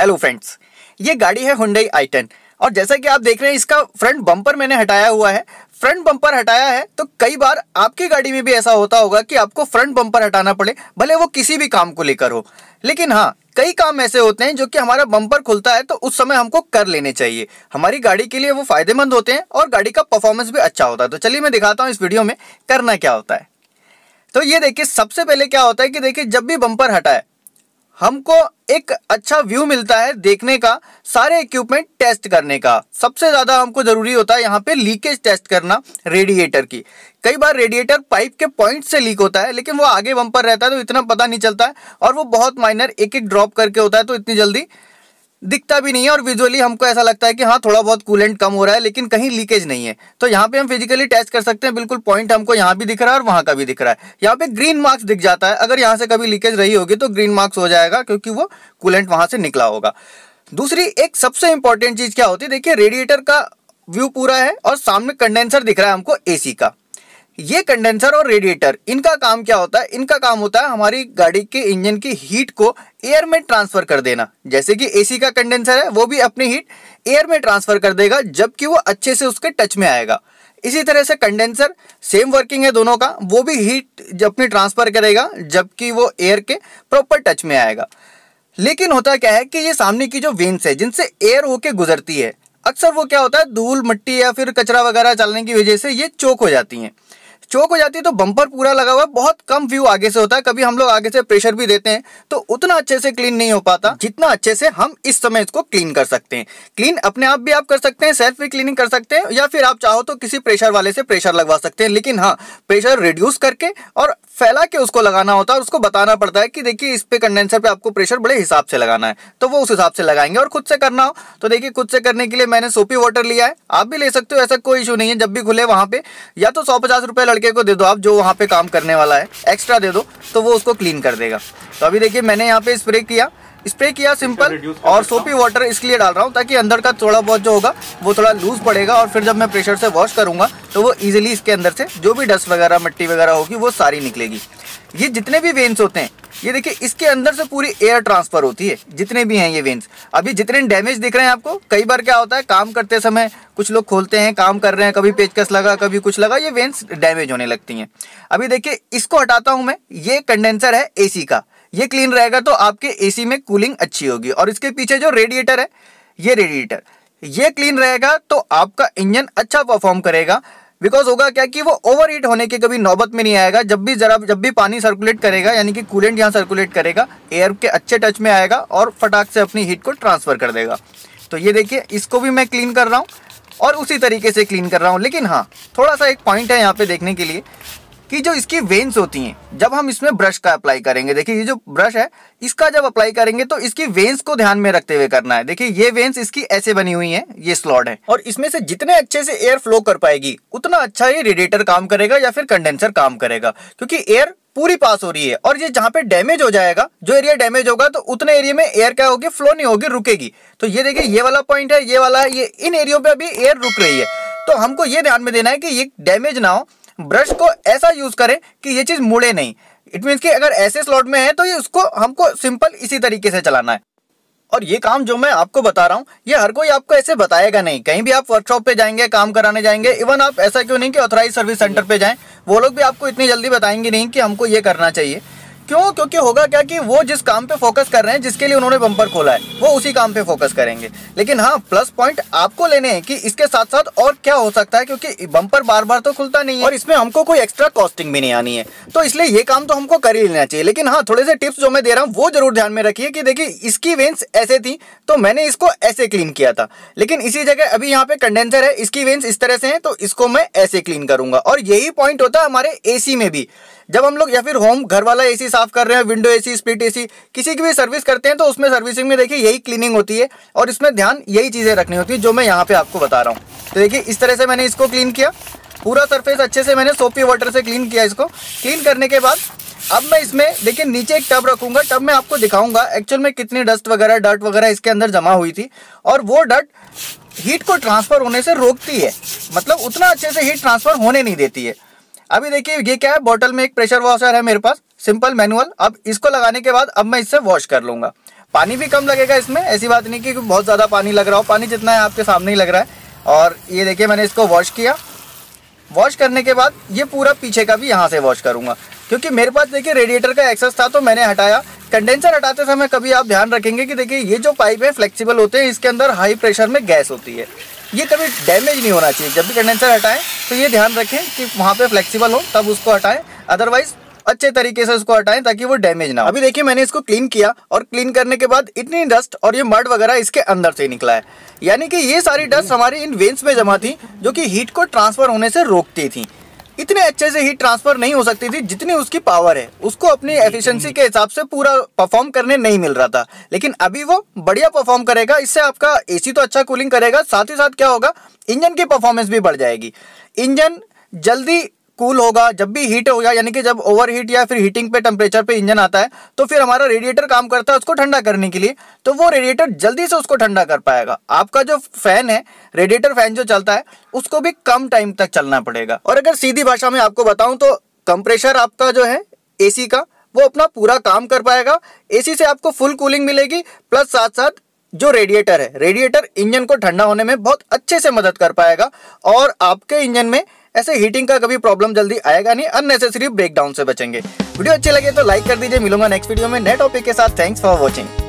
hello friends ये गाड़ी है हुंडई आइटन और जैसा कि आप देख रहे हैं इसका फ्रंट बम्पर मैंने हटाया हुआ है फ्रंट बम्पर हटाया है तो कई बार आपकी गाड़ी में भी ऐसा होता होगा कि आपको फ्रंट बम्पर हटाना पड़े भले वो किसी भी काम को लेकर हो लेकिन हाँ कई काम ऐसे होते हैं जो कि हमारा बम्पर खुलता है तो उस समय हमको कर लेने चाहिए हमारी गाड़ी के लिए वो फायदेमंद होते हैं और गाड़ी का परफॉर्मेंस भी अच्छा होता है तो चलिए मैं दिखाता हूँ इस वीडियो में करना क्या होता है तो ये देखिए सबसे पहले क्या होता है कि देखिए जब भी बम्पर हटाए हमको एक अच्छा व्यू मिलता है देखने का सारे इक्विपमेंट टेस्ट करने का सबसे ज़्यादा हमको ज़रूरी होता है यहाँ पे लीकेज टेस्ट करना रेडिएटर की कई बार रेडिएटर पाइप के पॉइंट से लीक होता है लेकिन वो आगे बम्पर रहता है तो इतना पता नहीं चलता है और वो बहुत माइनर एक एक ड्रॉप करके होता है तो इतनी जल्दी दिखता भी नहीं है और विजुअली हमको ऐसा लगता है कि हाँ थोड़ा बहुत कूलेंट कम हो रहा है लेकिन कहीं लीकेज नहीं है तो यहाँ पे हम फिजिकली टेस्ट कर सकते हैं बिल्कुल पॉइंट हमको यहाँ भी दिख रहा है और वहाँ का भी दिख रहा है यहाँ पे ग्रीन मार्क्स दिख जाता है अगर यहाँ से कभी लीकेज रही होगी तो ग्रीन मार्क्स हो जाएगा क्योंकि वो कूलेंट वहाँ से निकला होगा दूसरी एक सबसे इंपॉर्टेंट चीज़ क्या होती है देखिए रेडिएटर का व्यू पूरा है और सामने कंडेंसर दिख रहा है हमको एसी का ये कंडेंसर और रेडिएटर इनका काम क्या होता है इनका काम होता है हमारी गाड़ी के इंजन की हीट को एयर में ट्रांसफर कर देना जैसे कि एसी का कंडेंसर है वो भी अपनी हीट एयर में ट्रांसफर कर देगा जबकि वो अच्छे से उसके टच में आएगा इसी तरह से कंडेंसर सेम वर्किंग है दोनों का वो भी हीट अपनी ट्रांसफर करेगा जबकि वो एयर के प्रॉपर टच में आएगा लेकिन होता क्या है कि ये सामने की जो वेंस है जिनसे एयर होके गुजरती है अक्सर वो क्या होता है धूल मट्टी या फिर कचरा वगैरह चलने की वजह से ये चोक हो जाती हैं चौक हो जाती है तो बम्पर पूरा लगा हुआ है बहुत कम व्यू आगे से होता है कभी हम लोग आगे से प्रेशर भी देते हैं तो उतना अच्छे से क्लीन नहीं हो पाता जितना अच्छे से हम इस समय इसको क्लीन कर सकते हैं क्लीन अपने आप भी आप कर सकते हैं सेल्फ भी क्लीनिंग कर सकते हैं या फिर आप चाहो तो किसी प्रेशर वाले से प्रेशर लगवा सकते हैं लेकिन हाँ प्रेशर रिड्यूस करके और फैला के उसको लगाना होता है उसको बताना पड़ता है कि देखिए इस पे कंडेंसर पे आपको प्रेशर बड़े हिसाब से लगाना है तो वो उस हिसाब से लगाएंगे और खुद से करना हो तो देखिए खुद से करने के लिए मैंने सोपी वाटर लिया है आप भी ले सकते हो ऐसा कोई इशू नहीं है जब भी खुले वहां पे या तो सौ पचास रुपए लड़के को दे दो आप जो वहाँ पे काम करने वाला है एक्स्ट्रा दे दो तो वो उसको क्लीन कर देगा तो अभी देखिए मैंने यहाँ पे स्प्रे किया स्प्रे किया सिंपल और सोपी वाटर इसलिए डाल रहा हूँ ताकि अंदर का थोड़ा बहुत जो होगा वो थोड़ा लूज पड़ेगा और फिर जब मैं प्रेशर से वॉश करूंगा तो वो इजीली इसके अंदर से जो भी डस्ट वगैरह मिट्टी वगैरह होगी वो सारी निकलेगी ये जितने भी वेन्स होते हैं ये देखिए इसके अंदर से पूरी एयर ट्रांसफर होती है जितने भी हैं ये वेन्स अभी जितने डैमेज दिख रहे हैं आपको कई बार क्या होता है काम करते समय कुछ लोग खोलते हैं काम कर रहे हैं कभी पेचकस लगा कभी कुछ लगा ये वेन्स डैमेज होने लगती हैं अभी देखिए इसको हटाता हूँ मैं ये कंडेंसर है एसी का ये क्लीन रहेगा तो आपके एसी में कूलिंग अच्छी होगी और इसके पीछे जो रेडिएटर है ये रेडिएटर ये क्लीन रहेगा तो आपका इंजन अच्छा परफॉर्म करेगा बिकॉज होगा क्या कि वो ओवर हीट होने की कभी नौबत में नहीं आएगा जब भी जरा जब भी पानी सर्कुलेट करेगा यानी कि कूलेंट यहाँ सर्कुलेट करेगा एयर के अच्छे टच में आएगा और फटाक से अपनी हीट को ट्रांसफ़र कर देगा तो ये देखिए इसको भी मैं क्लीन कर रहा हूँ और उसी तरीके से क्लीन कर रहा हूँ लेकिन हाँ थोड़ा सा एक पॉइंट है यहाँ पे देखने के लिए कि जो इसकी वेन्स होती हैं जब हम इसमें ब्रश का अप्लाई करेंगे देखिए ये जो ब्रश है इसका जब अप्लाई करेंगे तो इसकी वेन्स को ध्यान में रखते हुए करना है देखिए ये वेन्स इसकी ऐसे बनी हुई है ये स्लॉट है और इसमें से जितने अच्छे से एयर फ्लो कर पाएगी उतना अच्छा ये रेडिएटर काम करेगा या फिर कंडेंसर काम करेगा क्योंकि एयर पूरी पास हो रही है और ये जहाँ पे डैमेज हो जाएगा जो एरिया डैमेज होगा तो उतने एरिया में एयर क्या होगी फ्लो नहीं होगी रुकेगी तो ये देखिए ये वाला पॉइंट है ये वाला है ये इन एरियो पे अभी एयर रुक रही है तो हमको ये ध्यान में देना है कि ये डैमेज ना हो ब्रश को ऐसा यूज करें कि ये चीज़ मुड़े नहीं इट मीन्स कि अगर ऐसे स्लॉट में है तो ये उसको हमको सिंपल इसी तरीके से चलाना है और ये काम जो मैं आपको बता रहा हूँ ये हर कोई आपको ऐसे बताएगा नहीं कहीं भी आप वर्कशॉप पे जाएंगे काम कराने जाएंगे इवन आप ऐसा क्यों नहीं कि ऑथराइज सर्विस सेंटर पे जाएं वो लोग भी आपको इतनी जल्दी बताएंगे नहीं कि हमको ये करना चाहिए क्यों क्योंकि होगा क्या कि वो जिस काम पे फोकस कर रहे हैं जिसके लिए उन्होंने बम्पर खोला है वो उसी काम पे फोकस करेंगे लेकिन हाँ प्लस पॉइंट आपको लेने हैं कि इसके साथ साथ और क्या हो सकता है क्योंकि बम्पर बार बार तो खुलता नहीं है और इसमें हमको कोई एक्स्ट्रा कॉस्टिंग भी नहीं आनी है तो इसलिए ये काम तो हमको कर ही लेना चाहिए लेकिन हाँ थोड़े से टिप्स जो मैं दे रहा हूँ वो जरूर ध्यान में रखिए कि देखिए इसकी वेंस ऐसे थी तो मैंने इसको ऐसे क्लीन किया था लेकिन इसी जगह अभी यहाँ पे कंडेंसर है इसकी वेंस इस तरह से है तो इसको मैं ऐसे क्लीन करूंगा और यही पॉइंट होता है हमारे एसी में भी जब हम लोग या फिर होम घर वाला एसी साफ कर रहे हैं विंडो एसी स्प्लिट एसी किसी की भी सर्विस करते हैं तो उसमें सर्विसिंग में देखिए यही क्लीनिंग होती है और इसमें ध्यान यही चीज़ें रखनी होती है जो मैं यहाँ पे आपको बता रहा हूँ तो देखिए इस तरह से मैंने इसको क्लीन किया पूरा सरफेस अच्छे से मैंने सोपी वाटर से क्लीन किया इसको क्लीन करने के बाद अब मैं इसमें देखिए नीचे एक टब रखूंगा टब में आपको दिखाऊंगा एक्चुअल में कितनी डस्ट वगैरह डर्ट वगैरह इसके अंदर जमा हुई थी और वो डर्ट हीट को ट्रांसफ़र होने से रोकती है मतलब उतना अच्छे से हीट ट्रांसफ़र होने नहीं देती है अभी देखिए ये क्या है बॉटल में एक प्रेशर वॉशर है मेरे पास सिंपल मैनुअल अब इसको लगाने के बाद अब मैं इससे वॉश कर लूंगा पानी भी कम लगेगा इसमें ऐसी बात नहीं कि बहुत ज़्यादा पानी लग रहा हो पानी जितना है आपके सामने ही लग रहा है और ये देखिए मैंने इसको वॉश किया वॉश करने के बाद ये पूरा पीछे का भी यहाँ से वॉश करूँगा क्योंकि मेरे पास देखिए रेडिएटर का एक्सेस था तो मैंने हटाया कंडेंसर हटाते समय कभी आप ध्यान रखेंगे कि देखिए ये जो पाइप है फ्लेक्सिबल होते हैं इसके अंदर हाई प्रेशर में गैस होती है ये कभी डैमेज नहीं होना चाहिए जब भी कंडेंसर हटाएं तो ये ध्यान रखें कि वहाँ पे फ्लेक्सिबल हो तब उसको हटाएं अदरवाइज अच्छे तरीके से उसको हटाएं ताकि वो डैमेज ना हो अभी देखिए मैंने इसको क्लीन किया और क्लीन करने के बाद इतनी डस्ट और ये मर्ड वगैरह इसके अंदर से निकला है यानी कि ये सारी डस्ट हमारी इन वेंस में जमा थी जो कि हीट को ट्रांसफर होने से रोकती थी इतने अच्छे से हीट ट्रांसफर नहीं हो सकती थी जितनी उसकी पावर है उसको अपनी एफिशिएंसी के हिसाब से पूरा परफॉर्म करने नहीं मिल रहा था लेकिन अभी वो बढ़िया परफॉर्म करेगा इससे आपका एसी तो अच्छा कूलिंग करेगा साथ ही साथ क्या होगा इंजन की परफॉर्मेंस भी बढ़ जाएगी इंजन जल्दी कूल होगा जब भी हीट होगा यानी कि जब ओवर हीट या फिर हीटिंग पे टेम्परेचर पे इंजन आता है तो फिर हमारा रेडिएटर काम करता है उसको ठंडा करने के लिए तो वो रेडिएटर जल्दी से उसको ठंडा कर पाएगा आपका जो फैन है रेडिएटर फैन जो चलता है उसको भी कम टाइम तक चलना पड़ेगा और अगर सीधी भाषा में आपको बताऊँ तो कंप्रेशर आपका जो है ए का वो अपना पूरा काम कर पाएगा ए से आपको फुल कूलिंग मिलेगी प्लस साथ साथ जो रेडिएटर है रेडिएटर इंजन को ठंडा होने में बहुत अच्छे से मदद कर पाएगा और आपके इंजन में ऐसे हीटिंग का कभी प्रॉब्लम जल्दी आएगा नहीं अननेसेसरी ब्रेकडाउन से बचेंगे वीडियो अच्छे लगे तो लाइक कर दीजिए मिलूंगा नेक्स्ट वीडियो में नए टॉपिक के साथ थैंक्स फॉर वॉचिंग